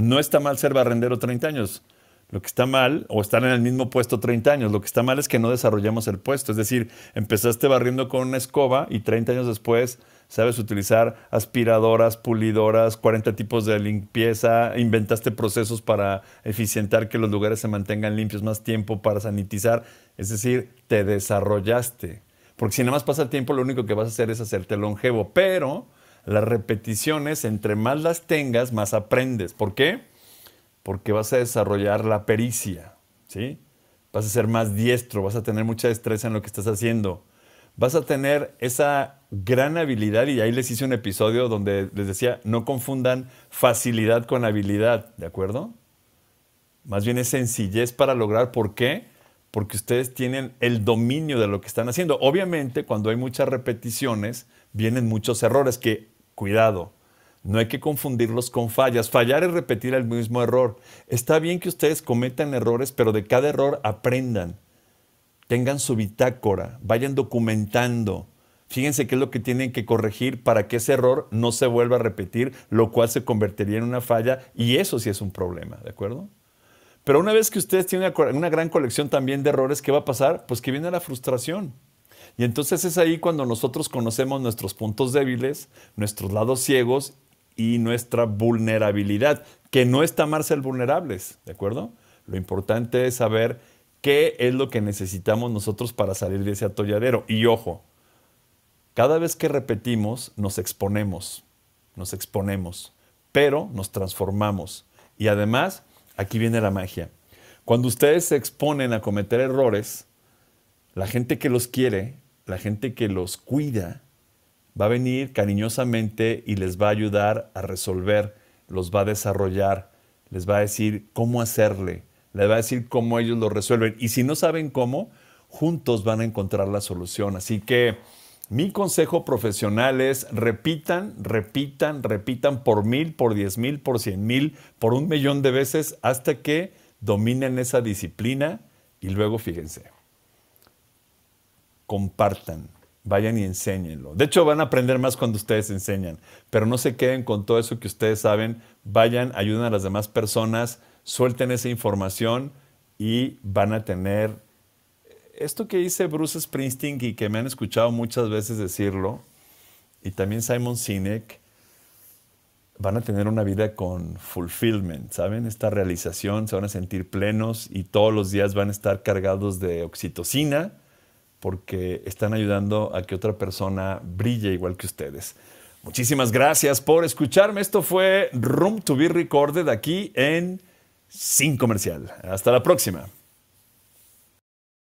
No está mal ser barrendero 30 años. Lo que está mal, o estar en el mismo puesto 30 años, lo que está mal es que no desarrollamos el puesto. Es decir, empezaste barriendo con una escoba y 30 años después sabes utilizar aspiradoras, pulidoras, 40 tipos de limpieza, inventaste procesos para eficientar que los lugares se mantengan limpios más tiempo, para sanitizar. Es decir, te desarrollaste. Porque si nada más pasa el tiempo, lo único que vas a hacer es hacerte longevo. Pero las repeticiones, entre más las tengas, más aprendes. ¿Por qué? Porque vas a desarrollar la pericia, ¿sí? Vas a ser más diestro, vas a tener mucha destreza en lo que estás haciendo. Vas a tener esa gran habilidad, y ahí les hice un episodio donde les decía, no confundan facilidad con habilidad, ¿de acuerdo? Más bien es sencillez para lograr. ¿Por qué? Porque ustedes tienen el dominio de lo que están haciendo. Obviamente, cuando hay muchas repeticiones, vienen muchos errores que Cuidado, no hay que confundirlos con fallas. Fallar es repetir el mismo error. Está bien que ustedes cometan errores, pero de cada error aprendan. Tengan su bitácora, vayan documentando. Fíjense qué es lo que tienen que corregir para que ese error no se vuelva a repetir, lo cual se convertiría en una falla y eso sí es un problema, ¿de acuerdo? Pero una vez que ustedes tienen una gran colección también de errores, ¿qué va a pasar? Pues que viene la frustración. Y entonces es ahí cuando nosotros conocemos nuestros puntos débiles, nuestros lados ciegos y nuestra vulnerabilidad, que no está mal ser vulnerables, ¿de acuerdo? Lo importante es saber qué es lo que necesitamos nosotros para salir de ese atolladero. Y ojo, cada vez que repetimos, nos exponemos, nos exponemos, pero nos transformamos. Y además, aquí viene la magia. Cuando ustedes se exponen a cometer errores, la gente que los quiere, la gente que los cuida va a venir cariñosamente y les va a ayudar a resolver, los va a desarrollar, les va a decir cómo hacerle, les va a decir cómo ellos lo resuelven. Y si no saben cómo, juntos van a encontrar la solución. Así que mi consejo profesional es repitan, repitan, repitan por mil, por diez mil, por cien mil, por un millón de veces hasta que dominen esa disciplina y luego fíjense compartan, vayan y enséñenlo. De hecho, van a aprender más cuando ustedes enseñan, pero no se queden con todo eso que ustedes saben, vayan, ayuden a las demás personas, suelten esa información y van a tener eh, esto que dice Bruce Springsteen y que me han escuchado muchas veces decirlo, y también Simon Sinek, van a tener una vida con fulfillment, ¿saben? Esta realización, se van a sentir plenos y todos los días van a estar cargados de oxitocina, porque están ayudando a que otra persona brille igual que ustedes. Muchísimas gracias por escucharme. Esto fue Room to be Recorded aquí en Sin Comercial. Hasta la próxima.